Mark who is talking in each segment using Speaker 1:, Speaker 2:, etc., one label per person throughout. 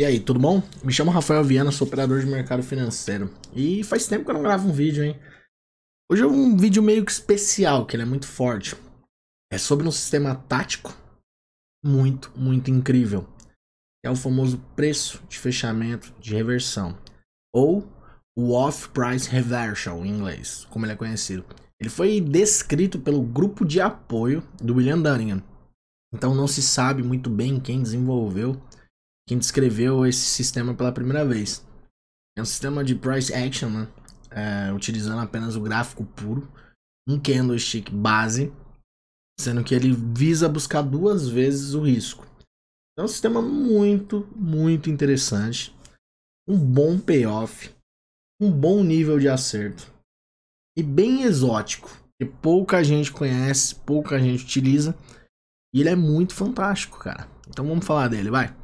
Speaker 1: E aí, tudo bom? Me chamo Rafael Viana, sou operador de mercado financeiro. E faz tempo que eu não gravo um vídeo, hein? Hoje é um vídeo meio que especial, que ele é muito forte. É sobre um sistema tático muito, muito incrível. É o famoso preço de fechamento de reversão, ou o Off-Price Reversal em inglês, como ele é conhecido. Ele foi descrito pelo grupo de apoio do William Dunningham. Então não se sabe muito bem quem desenvolveu quem descreveu esse sistema pela primeira vez. É um sistema de price action, né? É, utilizando apenas o gráfico puro, um candlestick base, sendo que ele visa buscar duas vezes o risco. É um sistema muito, muito interessante, um bom payoff, um bom nível de acerto e bem exótico, que pouca gente conhece, pouca gente utiliza, e ele é muito fantástico, cara. Então vamos falar dele, vai.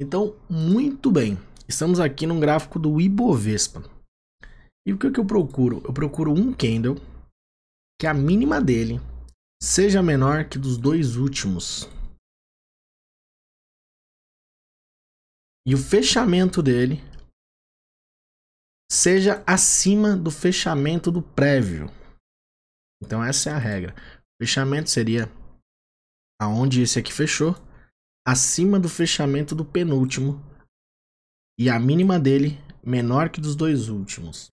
Speaker 1: Então, muito bem. Estamos aqui num gráfico do Ibovespa. E o é que, eu procuro? Eu procuro um candle que a mínima dele
Speaker 2: seja
Speaker 3: menor que dos dois últimos.
Speaker 1: E o fechamento dele seja acima do fechamento do prévio. Então essa é a regra. O fechamento seria aonde esse aqui fechou acima do fechamento do penúltimo e a mínima dele menor que dos dois últimos.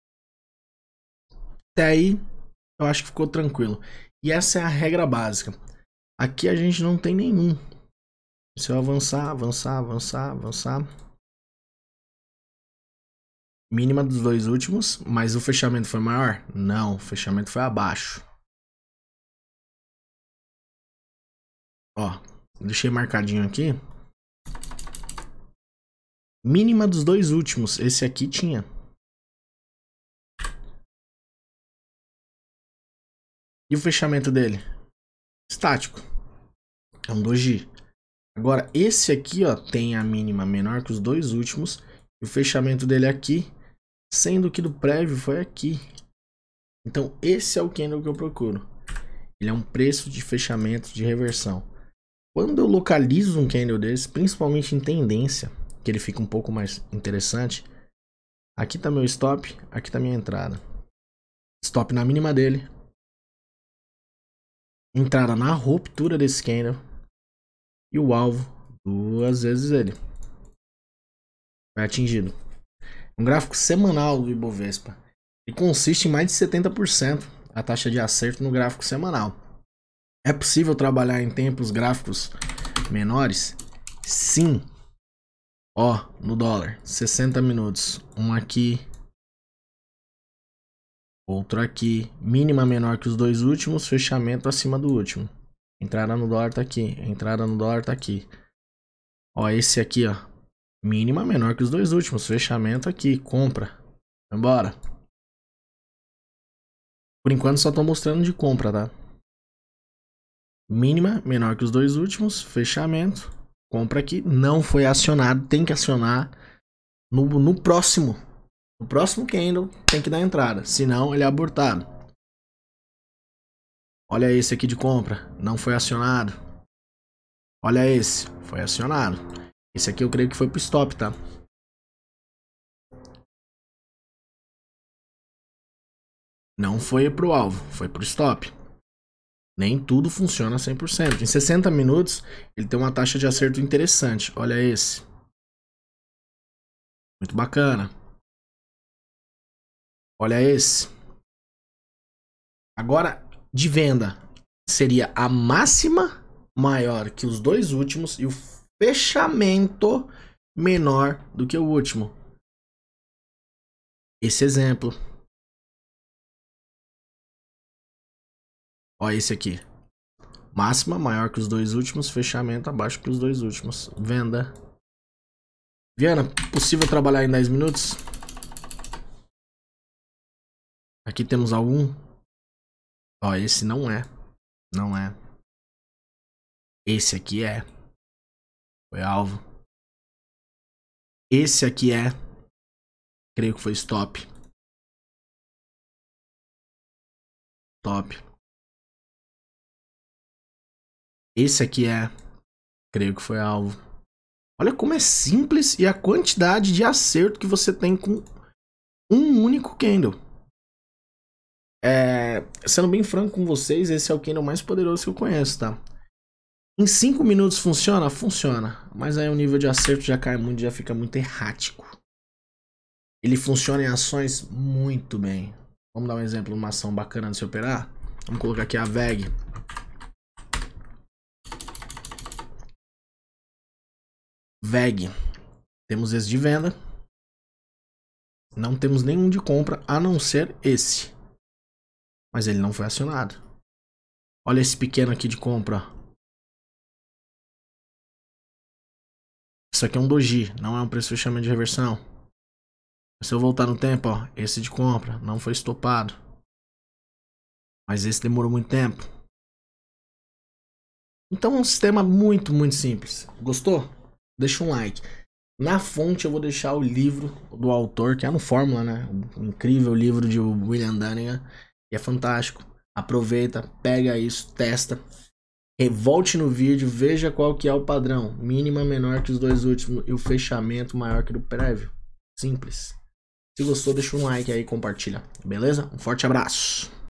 Speaker 1: Até aí, eu acho que ficou tranquilo. E essa é a regra básica. Aqui a gente não tem nenhum. Se eu avançar, avançar, avançar,
Speaker 2: avançar. Mínima dos dois últimos, mas o fechamento foi maior? Não, o fechamento foi abaixo.
Speaker 3: Ó, Deixei marcadinho aqui. Mínima dos dois últimos. Esse aqui tinha. E o fechamento dele?
Speaker 1: Estático. É um doji. Agora, esse aqui ó, tem a mínima menor que os dois últimos. E o fechamento dele aqui. Sendo que do prévio foi aqui. Então, esse é o candle que eu procuro. Ele é um preço de fechamento de reversão. Quando eu localizo um candle desse, principalmente em tendência, que ele fica um pouco mais interessante, aqui está meu stop, aqui está minha
Speaker 2: entrada. Stop na mínima dele. Entrada
Speaker 1: na ruptura desse candle. E o alvo, duas vezes ele. Foi atingido. Um gráfico semanal do Ibovespa. E consiste em mais de 70% a taxa de acerto no gráfico semanal. É possível trabalhar em tempos gráficos menores? Sim. Ó, no dólar, 60 minutos. Um aqui. Outro aqui. Mínima menor que os dois últimos, fechamento acima do último. Entrada no dólar tá aqui, entrada no dólar tá aqui. Ó, esse aqui, ó. Mínima menor que os dois últimos, fechamento aqui, compra. Vambora.
Speaker 2: Por enquanto só tô mostrando de compra, tá?
Speaker 1: mínima menor que os dois últimos, fechamento, compra aqui, não foi acionado, tem que acionar no, no próximo. No próximo candle tem que dar entrada, senão ele é abortado. Olha esse aqui de compra, não foi acionado. Olha esse, foi acionado. Esse aqui eu creio
Speaker 3: que foi pro stop, tá?
Speaker 1: Não foi pro alvo, foi pro stop. Nem tudo funciona 100%. Em 60 minutos, ele tem uma taxa de acerto interessante. Olha esse.
Speaker 3: Muito bacana.
Speaker 1: Olha esse. Agora, de venda, seria a máxima maior que os dois últimos e o fechamento menor do que o último. Esse exemplo. Ó, esse aqui. Máxima maior que os dois últimos, fechamento abaixo que os dois últimos. Venda. Viana, possível trabalhar em 10 minutos?
Speaker 3: Aqui temos algum? Ó, esse não é. Não é. Esse aqui é. Foi alvo. Esse aqui é. Creio que foi stop. Top.
Speaker 1: Esse aqui é. Creio que foi alvo. Olha como é simples e a quantidade de acerto que você tem com um único candle. É, sendo bem franco com vocês, esse é o candle mais poderoso que eu conheço, tá? Em 5 minutos funciona? Funciona. Mas aí o nível de acerto já cai muito, já fica muito errático. Ele funciona em ações muito bem. Vamos dar um exemplo, uma ação bacana de se operar? Vamos colocar aqui a VEG. VEG.
Speaker 2: Temos esse de venda. Não temos nenhum de compra a não
Speaker 3: ser esse. Mas ele não foi acionado. Olha esse pequeno aqui de compra. Isso aqui é um doji, não é um preço de fechamento de reversão. Se eu voltar no tempo, ó, esse de compra
Speaker 2: não foi estopado. Mas esse demorou muito tempo.
Speaker 1: Então é um sistema muito, muito simples. Gostou? deixa um like. Na fonte eu vou deixar o livro do autor, que é no Fórmula, né? O incrível livro de William Dunningham, que é fantástico. Aproveita, pega isso, testa. Revolte no vídeo, veja qual que é o padrão. Mínima menor que os dois últimos e o fechamento maior que o prévio. Simples. Se gostou, deixa um like aí e compartilha.
Speaker 2: Beleza? Um forte abraço.